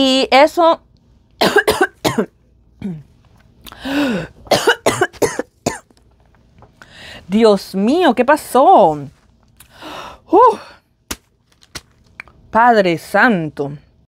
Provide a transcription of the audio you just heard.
Y eso... Dios mío, ¿qué pasó? Uh. Padre Santo.